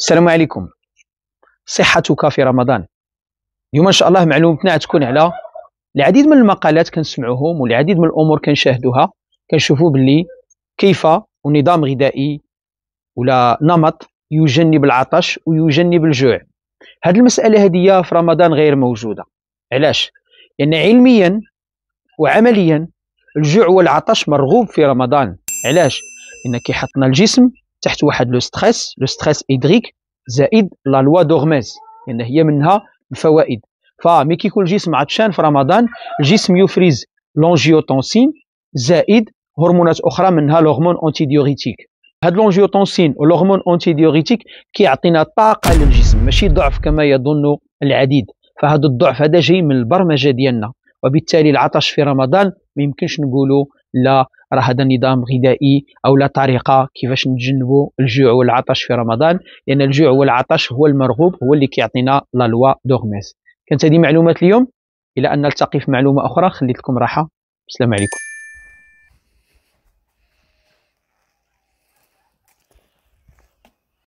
السلام عليكم صحتك في رمضان اليوم ان شاء الله معلومتنا تكون على العديد من المقالات كنسمعوهم والعديد من الامور كنشاهدوها كنشوفوا باللي كيف نظام غذائي ولا نمط يجنب العطش ويجنب الجوع هاد المساله هديه في رمضان غير موجوده علاش لان يعني علميا وعمليا الجوع والعطش مرغوب في رمضان علاش لان كيحطنا الجسم تحت واحد لو ستريس لو ستريس هيدريك زائد لا لوا دورميز لان يعني هي منها الفوائد فمي كيكون الجسم عطشان في رمضان الجسم يفرز لونجيوتونسين زائد هرمونات اخرى منها لوغمون اونتي ديوريتيك هاد لونجيوتونسين والهرمون اونتي ديوريتيك كيعطينا طاقه للجسم ماشي ضعف كما يظن العديد فهاد الضعف هذا جاي من البرمجه ديالنا وبالتالي العطش في رمضان ما يمكنش نقولوا لا راه هذا نظام غذائي او لا طريقه كيفاش نتجنبوا الجوع والعطش في رمضان لان الجوع والعطش هو المرغوب هو اللي كيعطينا لا لوا دوغميس كانت هذه معلومات اليوم الى ان نلتقي في معلومه اخرى خليت لكم راحه السلام عليكم